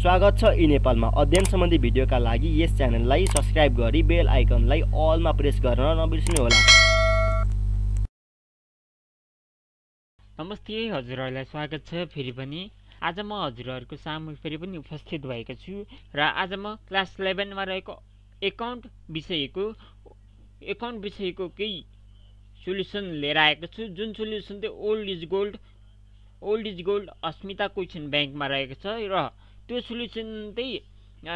स्वागत छ इ नेपालमा अध्ययन सम्बन्धी भिडियोका लागि यस च्यानललाई सब्सक्राइब गरी बेल आइकनलाई अलमा प्रेस गर्न होला नमस्ते हजुरहरूलाई स्वागत छ फेरि पनि आज म हजुरहरूको सामु फेरि पनि उपस्थित भएको छु र आज म क्लास इलेभेनमा रहेको एकाउन्ट विषयको एकाउन्ट विषयको केही सोल्युसन लिएर आएको छु जुन सोल्युसन चाहिँ old is gold old is gold अस्मिता क्वेसन ब्याङ्कमा रहेको छ र त्यो सोल्युसन चाहिँ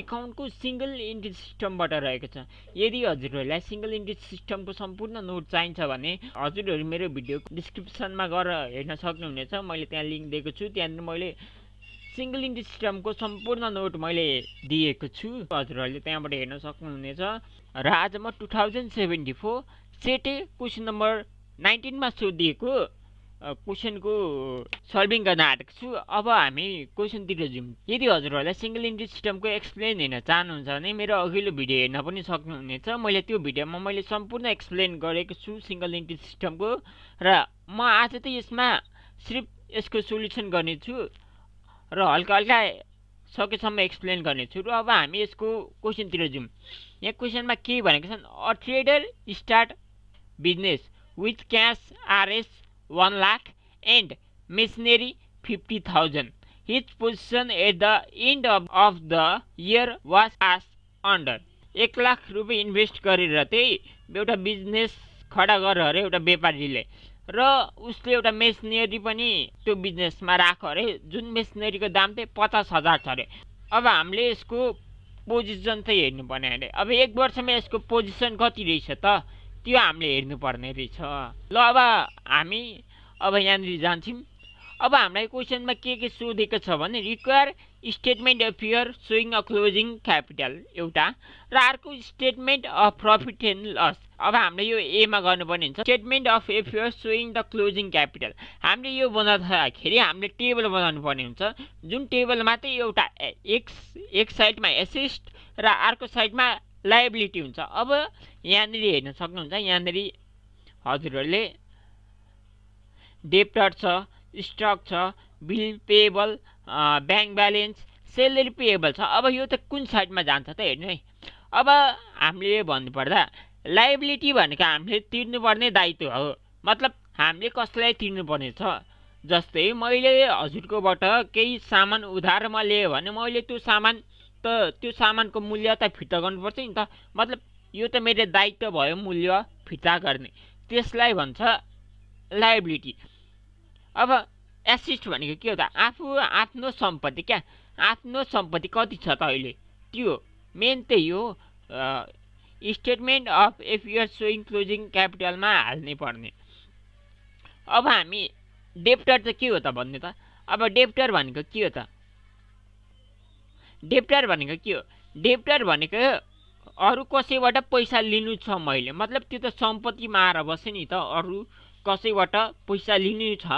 एकाउन्टको सिङ्गल इन्ट्री सिस्टमबाट रहेको छ यदि हजुरहरूलाई सिङ्गल इन्ट्री सिस्टमको सम्पूर्ण नोट चाहिन्छ भने हजुरहरू मेरो भिडियो डिस्क्रिप्सनमा गएर हेर्न सक्नुहुनेछ मैले त्यहाँ लिङ्क दिएको छु त्यहाँनिर मैले सिङ्गल इन्ट्री सिस्टमको सम्पूर्ण नोट मैले दिएको छु हजुरहरूले त्यहाँबाट हेर्न सक्नुहुनेछ र आज म टु थाउजन्ड सेभेन्टी फोर सेटे क्वेसन नम्बर नाइन्टिनमा सोधिएको क्वेसनको सल्भिङ गर्न आँटेको छु अब हामी क्वेसनतिर जाउँ यदि हजुरहरूलाई सिङ्गल इन्ट्री सिस्टमको एक्सप्लेन हेर्न चाहनुहुन्छ भने मेरो अघिल्लो भिडियो हेर्न पनि सक्नुहुनेछ मैले त्यो भिडियोमा मैले सम्पूर्ण एक्सप्लेन गरेको छु सिङ्गल इन्ट्री सिस्टमको र म आज चाहिँ यसमा सिर्फ यसको सोल्युसन गर्नेछु र हल्का हल्का सकेसम्म एक्सप्लेन गर्नेछु र अब हामी यसको क्वेसनतिर जाउँ यहाँ क्वेसनमा के भनेको छन् a trader start business with cash R S lakh and missionary fifty His position at the end of, of the year was as under. एक लाख रुपये इन्वेस्ट गरेर चाहिँ बिजनेस खडा कर अरे एट व्यापारी र उसले एउटा मेसिनेरी बिजनेस में राख अरे अरे जुन को दाम चाहिँ पचास हजार छ अरे अब हमें इसको पोजिशन चाहिँ हेर्नुपर्ने अरे अब एक वर्ष में इसको पोजिशन कति रहे त त्यो हामीले हेर्नुपर्ने रहेछ ल अब हामी अब यहाँनिर जान्छौँ अब हामीलाई क्वेसनमा के के सोधेको छ भने require statement of affair showing a closing capital एउटा र अर्को statement of profit and loss अब हामीले यो एमा गर्नुपर्ने हुन्छ statement of affair showing the closing capital हामीले यो बनाउँदाखेरि हामीले टेबल बनाउनु पर्ने हुन्छ जुन टेबल चाहिँ एउटा एक्स एक साइडमा एसिस्ट र अर्को साइडमा लाइबिलिटी हुन्छ अब यहाँनिर हेर्न सक्नुहुन्छ यहाँनिर हजुरहरूले डेप्टर छ स्टक छ bill payable bank balance salary payable छ अब यो त कुन साइडमा जान्छ त हेर्नु है अब हामीले भन्नुपर्दा लाइबिलिटी भनेको हामीले तिर्नुपर्ने दायित्व हो मतलब हामीले कसैलाई तिर्नुपर्ने छ जस्तै मैले हजुरकोबाट केही सामान उधारमा लिएँ भने मैले त्यो सामान त त्यो सामानको मूल्य त फिर्ता गर्नुपर्छ नि त मतलब यो त मेरो दायित्व भयो मूल्य फिर्ता गर्ने त्यसलाई भन्छ लाइबिलिटी अब एसिस्ट भनेको के हो त आफू आफ्नो सम्पत्ति क्या आफ्नो सम्पत्ति कति छ त अहिले त्यो मेन त्यही हो statement of affair so closing क्यापिटलमा हाल्नै पर्ने अब हामी डेप्टर त के हो त भन्ने त अब डेप्टर भनेको के हो त डेप्टर भनेको के हो डेप्टर भनेको अरू कसैबाट पैसा लिनु छ मैले मतलब त्यो त सम्पत्तिमा आएर बस्यो नि त अरू कसैबाट पैसा लिनु छ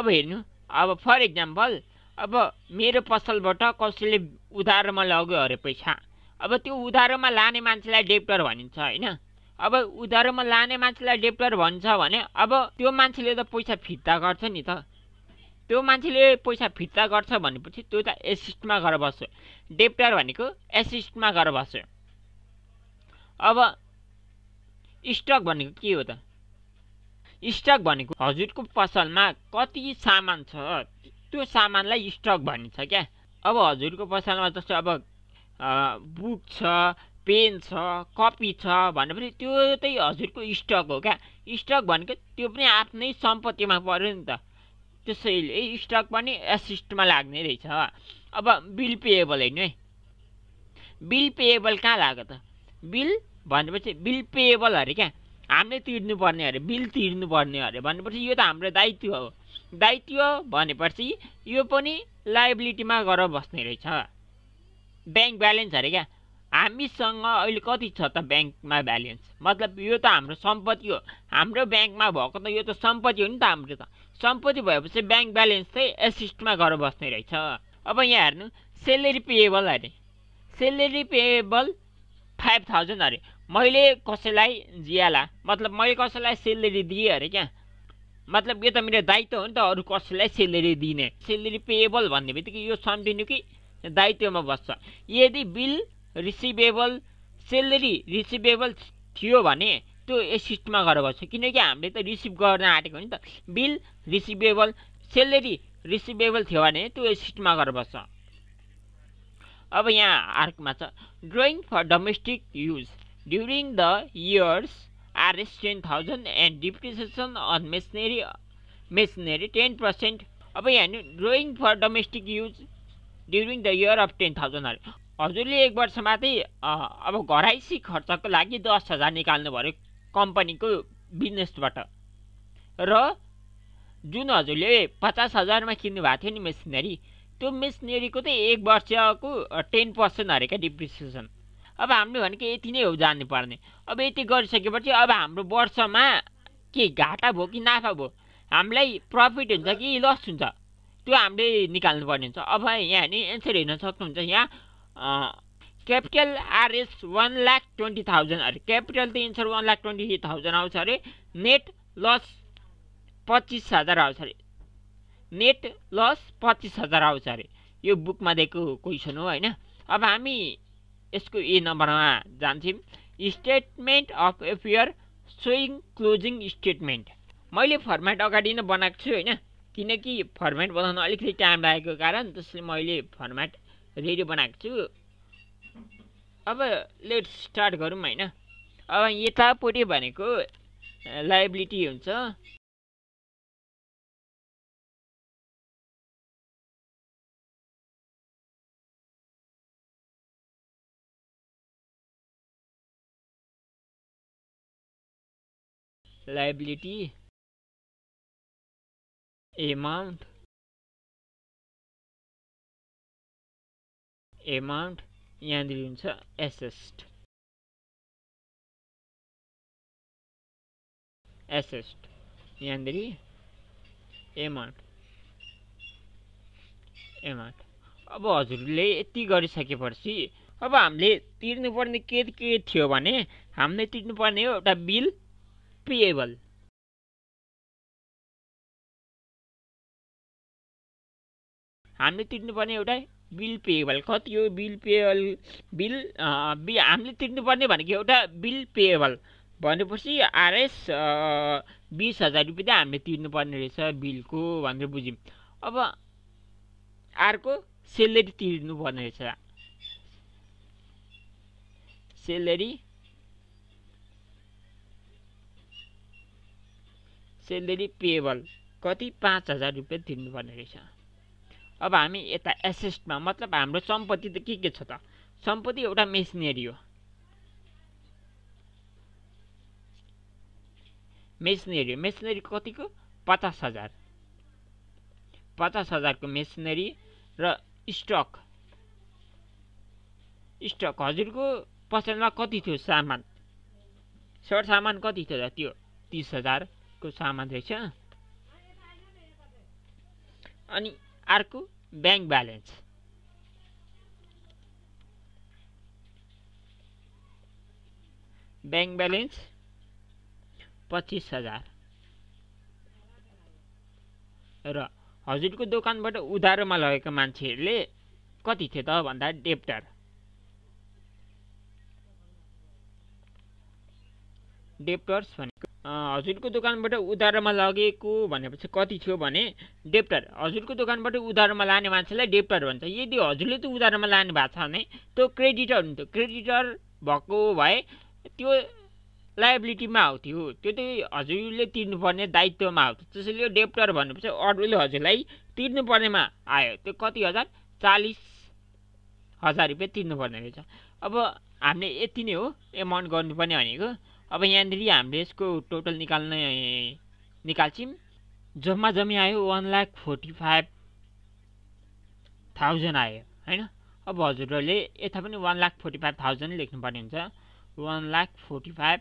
अब हेर्नु अब फर इक्जाम्पल अब मेरो पसलबाट कसैले उधारोमा लग्यो अरे पैसा अब त्यो उधारोमा लाने मान्छेलाई डेप्टर भनिन्छ होइन अब उधारोमा लाने मान्छेलाई डेप्टर भन्छ भने अब त्यो मान्छेले त पैसा फिर्ता गर्छ नि त त्यो मान्छेले पैसा फिर्ता गर्छ भनेपछि त्यो त एसिस्टमा गएर बस्यो डेप्टर भनेको एसिस्टमा गएर बस्यो अब स्टक भनेको के हो त स्टक भनेको हजुरको पसलमा कति सामान छ त्यो सामानलाई स्टक भनिन्छ क्या अब हजुरको पसलमा जस्तो अब बुक छ पेन छ कपी छ भनेपछि त्यो चाहिँ हजुरको स्टक हो क्या स्टक भनेको त्यो पनि आफ्नै सम्पत्तिमा पऱ्यो नि त त्यसैले स्टक पनि एसिस्टमा लाग्ने रहेछ अब बिल पेएबल हेर्नु है बिल पेएबल कहाँ लाग्यो त बिल भनेपछि बिल पेएबल अरे क्या हामीले तिर्नुपर्ने अरे बिल तिर्नुपर्ने अरे भनेपछि यो त हाम्रो दायित्व हो दायित्व भनेपछि यो पनि लाइबिलिटीमा गरेर बस्ने रहेछ ब्याङ्क ब्यालेन्स अरे क्या हामीसँग अहिले कति छ त ब्याङ्कमा ब्यालेन्स मतलब यो त हाम्रो सम्पत्ति हो हाम्रो ब्याङ्कमा भएको त यो त सम्पत्ति हो नि त हाम्रो त सम्पत्ति भएपछि ब्याङ्क ब्यालेन्स चाहिँ एसिस्टमा घर बस्ने रहेछ अब यहाँ हेर्नु सेलेरी पेएबल अरे सेलेरी पेएबल फाइभ थाउजन्ड अरे मैले कसैलाई जियाला मतलब मैले कसैलाई सेलेरी दिएँ अरे क्या मतलब यो त मेरो दायित्व हो नि त अरू कसैलाई सेलेरी दिने सेलेरी पेएबल भन्ने बित्तिकै यो सम्झिनु कि दायित्वमा बस्छ यदि बिल रिसिभेबल सेलेरी रिसिभेबल थियो भने त्यो एसिस्टमा गएर बस्छ किनकि हामीले त रिसिभ गर्न आँटेको नि त बिल रिसिभेबल सेलेरी रिसिभेबल थियो भने त्यो एसिस्टमा गएर बस्छ अब यहाँ आर्कमा छ drawing for domestic use during the years RS ten thousand and depreciation on machinery machinery ten percent अब यहाँ drawing for domestic use during the year of ten thousand हजुरले एक वर्षमा चाहिँ अब घराइसी खर्चको लागि दस हजार निकाल्नु पऱ्यो कम्पनीको बिजनेसबाट र जुन हजुरले पचास हजारमा किन्नु भएको थियो नि मेसिनरी त्यो मेसिनेरीको त एक वर्षको टेन पर्सेन्ट हरेक डिप्रिसिएसन अब हामीले भनेको यति नै हो जानुपर्ने अब यति गरिसकेपछि अब हाम्रो वर्षमा के घाटा भयो कि नाफा भयो हामीलाई प्रफिट हुन्छ कि लस हुन्छ त्यो हामीले निकाल्नुपर्ने हुन्छ अब यहाँ नि एन्सर हेर्न सक्नुहुन्छ यहाँ capital RS one lakh twenty thousand अरे क्यापिटल त answer one lakh twenty thousand आउँछ अरे नेट लस पच्चिस हजार आउँछ अरे नेट लस पच्चिस हजार आउँछ अरे यो बुकमा दिएको क्वेसन हो होइन अब हामी यसको ए नम्बरमा जान्छौँ statement of affair showing closing statement मैले फर्मेट अगाडि नै बनाएको छु होइन किनकि फर्मेट बनाउन अलिकति टाइम लागेको कारण त्यसले मैले फर्मेट रेडी बनाएको छु अब लेट स्टार्ट गरौँ होइन अब यतापट्टि भनेको लाइबिलिटी हुन्छ लाइबिलिटी एमाउन्ट एमाउन्ट यहाँनिर हुन्छ एसेस्ट एसेस्ट यहाँनिर एमाउन्ट एमाउन्ट अब हजुरले यति गरिसकेपछि अब हामीले तिर्नुपर्ने के के थियो भने हामीले तिर्नुपर्ने हो एउटा बिल पेएबल हामीले तिर्नुपर्ने एउटा बिल पेएबल कति हो बिल पेएबल बिल बि हामीले तिर्नुपर्ने भनेको एउटा बिल पेएबल भनेपछि आरएस बिस हजार रुपियाँ चाहिँ हामीले तिर्नुपर्ने रहेछ बिलको भनेर बुझ्यौँ अब अर्को सेलेरी तिर्नुपर्ने रहेछ सेलेरी सेलेरी पेएबल कति पाँच हजार रुपियाँ तिर्नुपर्ने रहेछ अब हामी यता एसेस्टमा मतलब हाम्रो सम्पत्ति त के के छ त सम्पत्ति एउटा मेसिनेरी हो मेसिनेरी मेसिनेरी कतिको पचास हजार पचास हजारको मेसिनेरी र स्टक स्टक हजुरको पसलमा कति थियो सामान सर सामान कति थियो त त्यो तिस हजारको सामान रहेछ अनि अर्क बैंक बैलेंस बैंक बैलेंस पच्चीस हजार र हजुरको दोकानबाट उधारोमा लगेका मान्छेहरूले कति थियो त भन्दा डेप्टर डेप्टर्स हजुरको दोकानबाट उधारमा लगेको भनेपछि कति थियो भने डेप्टर हजुरको दोकानबाट उधारमा लाने मान्छेलाई डेप्टर भन्छ यदि हजुरले त उधारमा लानु भएको छ भने त्यो क्रेडिटर हुन्थ्यो क्रेडिटर भएको भए त्यो लाइबिलिटीमा आउँथ्यो त्यो चाहिँ हजुरले तिर्नुपर्ने दायित्वमा आउँथ्यो त्यसैले डेप्टर भनेपछि अरूले हजुरलाई तिर्नुपर्नेमा आयो त्यो कति हजार चालिस हजार रुपियाँ तिर्नुपर्ने रहेछ अब हामीले यति नै हो एमाउन्ट गर्नुपर्ने भनेको अब यहाँनिर हामीले यसको टोटल निकाल्ने निकाल्छौँ जम्मा जम्मी आयो one lakh forty five thousand आयो होइन अब हजुरहरूले यता पनि one lakh forty five thousand लेख्नुपर्ने हुन्छ one lakh forty five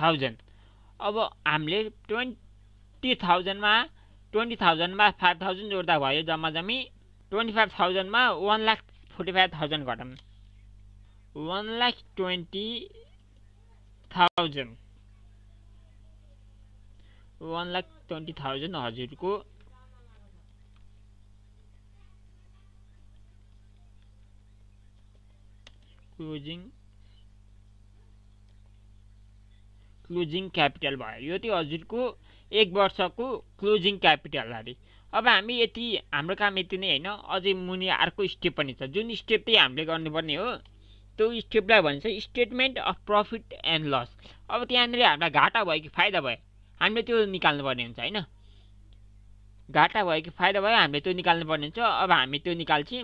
thousand अब हामीले ट्वेन्टी थाउजन्डमा ट्वेन्टी थाउजन्डमा फाइभ थाउजन्ड जोड्दा भयो जम्मा जम्मी ट्वेन्टी फाइभ थाउजन्डमा one lakh forty five thousand घटाउँ one lakh twenty thousand one lakh twenty thousand हजुरको क्लोजिङ क्लोजिङ क्यापिटल भयो यो चाहिँ हजुरको एक वर्षको क्लोजिङ क्यापिटल अरे अब हामी यति हाम्रो काम यति नै होइन अझै मुनि अर्को स्टेप पनि छ जुन स्टेप चाहिँ हामीले गर्नुपर्ने हो त्यो स्टेपलाई भन्छ statement of profit and loss अब त्यहाँनिर हामीलाई घाटा भयो कि फाइदा भयो हामीले त्यो निकाल्नुपर्ने हुन्छ होइन घाटा भयो कि फाइदा भयो हामीले त्यो निकाल्नु पर्ने हुन्छ अब हामी त्यो निकाल्छौँ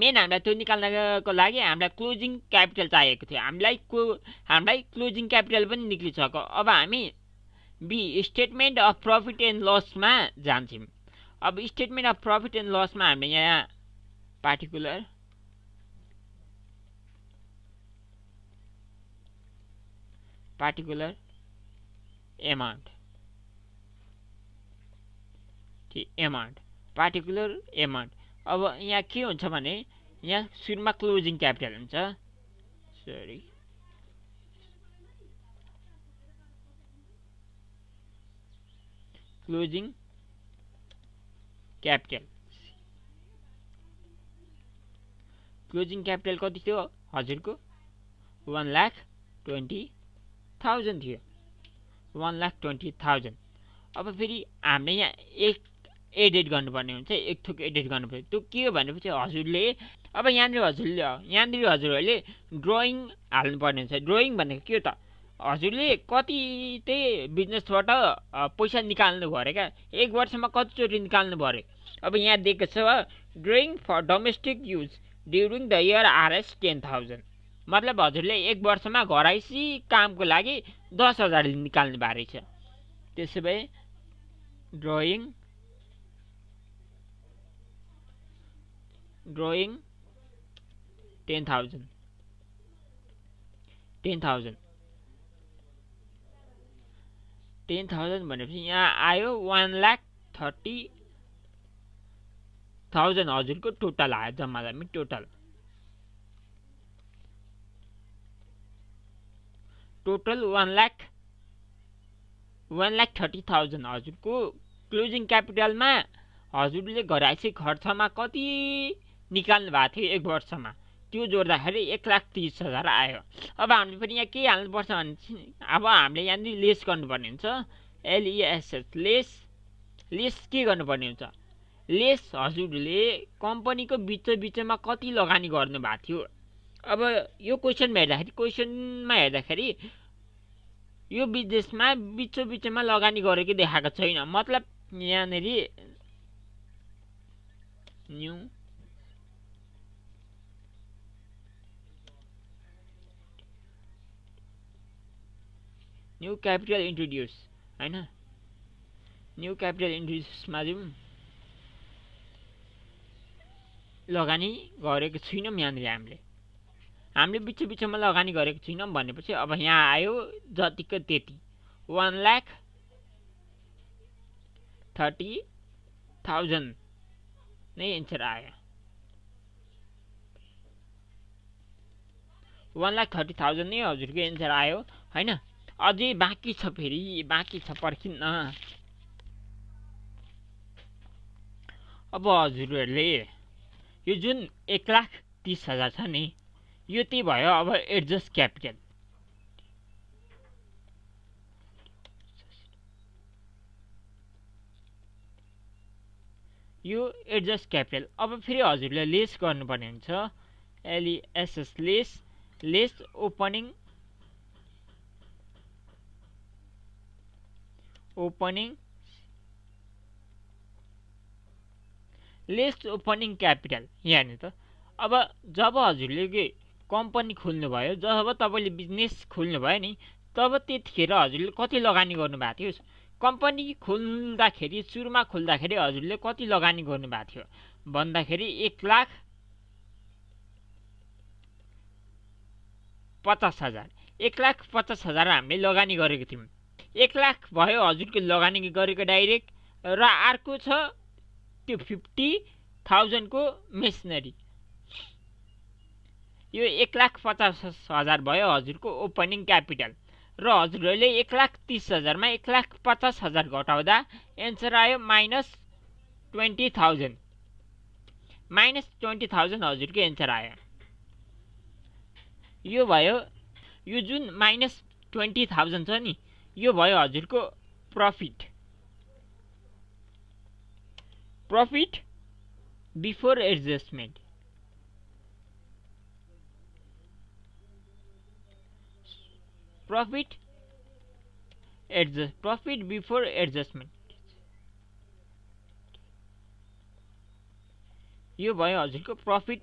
मेन हामीलाई त्यो निकाल्नको लागि हामीलाई क्लोजिङ क्यापिटल चाहिएको थियो हामीलाई को हामीलाई क्लोजिङ क्यापिटल पनि निक्लिसक्यो अब हामी बी स्टेटमेन्ट अफ प्रफिट एन्ड लसमा जान्छौँ अब स्टेटमेन्ट अफ प्रफिट एन्ड लसमा हामी यहाँ पार्टिकुलर पार्टिकुलर amount ठीक एमाउन्ट पार्टिकुलर एमाउन्ट अब यहाँ के हुन्छ भने यहाँ सुरुमा क्लोजिङ क्यापिटल हुन्छ sorry closing capital closing capital कति थियो हजुरको वान लाख ट्वेन्टी थाउजन्ड थियो वान लाख ट्वेन्टी थाउजन्ड अब फेरि हामीले यहाँ एक एडिट गर्नुपर्ने हुन्छ एक थोक एडिट गर्नुपर्ने त्यो के हो भनेपछि हजुरले अब यहाँनिर हजुरले यहाँनिर हजुरहरूले ड्रइङ हाल्नुपर्ने हुन्छ ड्रइङ भनेको के हो त हजुरले कति त्यही बिजनेसबाट पैसा निकाल्नु भयो अरे क्या एक वर्षमा कतिचोटि निकाल्नु भयो अरे अब यहाँ दिएको छ drawing for domestic use during the year RS ten thousand मतलब हजुरले एक वर्ष में घराइसी काम को लगी दस हजार निकाल्ने बारे छ drawing drawing ten thousand ten thousand ten thousand यहाँ आयो वन लाख थर्टी थाउजेंड हजर को टोटल आए जमा जमी total total one lakh one lakh thirty thousand हजुरको क्लोजिङ क्यापिटलमा हजुरले घरायसी खर्चमा कति निकाल्नु भएको थियो एक वर्षमा त्यो जोड्दाखेरि एक लाख तिस हजार आयो अब हामीले पनि यहाँ के हाल्नुपर्छ भने अब हामीले यहाँनिर लेस गर्नुपर्ने हुन्छ एलइएसएस लेस लेस के गर्नुपर्ने हुन्छ लेस हजुरले कम्पनीको बिच बिचमा कति लगानी गर्नुभएको थियो अब यो क्वेसनमा हेर्दाखेरि क्वेसनमा हेर्दाखेरि यो विदेशमा बिचो बिचमा लगानी गरेको देखाएको छैन मतलब यहाँनिर न्यु न्यु क्यापिटल इन्ट्रोड्युस होइन न्यु क्यापिटल इन्ट्रोड्युसमा जाउँ लगानी गरेको छुइनौँ यहाँनिर हामीले हामीले बिच बिचमा लगानी गरेको छैनौँ भनेपछि अब यहाँ आयो जतिको त्यति वान लाख थर्टी थाउजन्ड नै एन्सर आयो वान लाख थर्टी थाउजन्ड नै हजुरको एन्सर आयो होइन अझै बाँकी छ फेरि बाँकी छ पर्खिन्न अब हजुरहरूले यो जुन एक लाख तिस हजार छ नि यो त्यही भयो अब एडजस्ट क्यापिटल यो एडजस्ट क्यापिटल अब फेरि हजुरले लेस गर्नुपर्ने हुन्छ L E S S less less opening opening less opening capital यहाँनिर त अब जब हजुरले कम्पनी खोल्नुभयो जब तपाईँले बिजनेस खोल्नुभयो नि तब त्यतिखेर हजुरले कति लगानी गर्नुभएको थियो कम्पनी खोल्दाखेरि सुरुमा खोल्दाखेरि हजुरले कति लगानी गर्नुभएको थियो भन्दाखेरि एक लाख पचास हजार एक लाख पचास हजार हामीले लगानी गरेको थियौँ एक लाख भयो हजुरको लगानी गरेको डाइरेक्ट र अर्को छ त्यो फिफ्टी थाउजन्डको मेसिनरी यो एक लाख पचास हजार भयो हजुरको ओपनिङ क्यापिटल र हजुरहरूले एक लाख तिस हजारमा एक लाख पचास हजार घटाउँदा एन्सर आयो minus twenty thousand minus twenty thousand हजुरको एन्सर आयो यो भयो यो जुन माइनस ट्वेन्टी थाउजन्ड छ नि यो भयो हजुरको profit profit before adjustment profit adjust profit before adjustment यो भयो हजुरको प्रफिट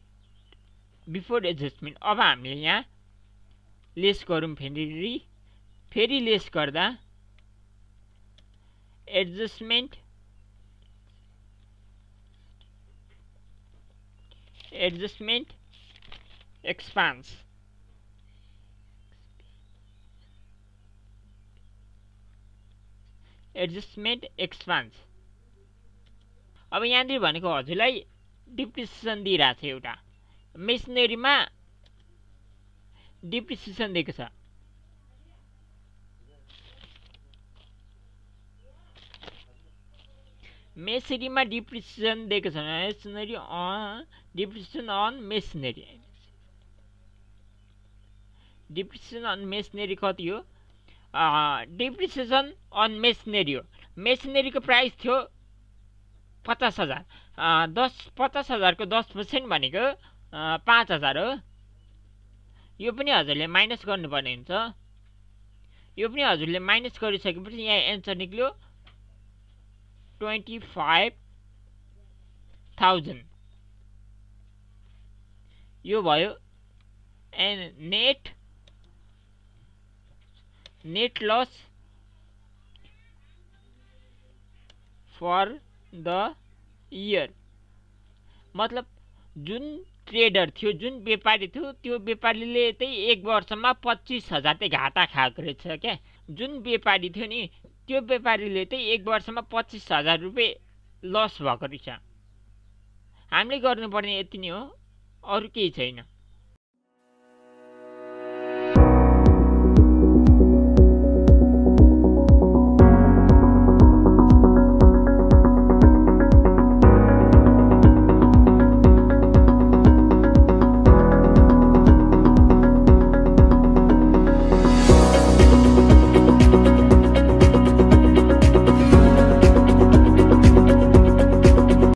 बिफोर एडजस्टमेन्ट अब हामीले यहाँ लेस गरौँ फेरि फेरि लेस गर्दा adjustment adjustment expense adjustment expense अब यहाँ हजूला डिप्रिशिशन दी रहा छ एउटा मेसिनेरीमा डिप्रिसिएसन दिएको छ मेसिनेरीमा डिप्रिसिएसन दिएको छ machinery on depreciation on machinery depreciation on machinery कति हो डिप्रिसिएसन अन मेसिनेरी हो मेसिनेरीको प्राइस थियो पचास हजार दस पचास हजारको दस पर्सेन्ट भनेको पाँच हजार हो यो पनि हजुरले माइनस गर्नुपर्ने हुन्छ यो पनि हजुरले माइनस गरिसकेपछि यहाँ एन्सर निक्लियो ट्वेन्टी फाइभ थाउजन्ड यो भयो an net net loss for the year मतलब जो ट्रेडर थियो जो व्यापारी थियो त्यो व्यापारी ने एक वर्ष में पच्चीस हजार चाहिँ घाटा खाएको रहेछ क्या जो व्यापारी थियो नि त्यो व्यापारी ने एक वर्ष में पच्चीस हजार रुपये लस भएको रहेछ हामीले गर्नुपर्ने यति नै हो अरु केही छैन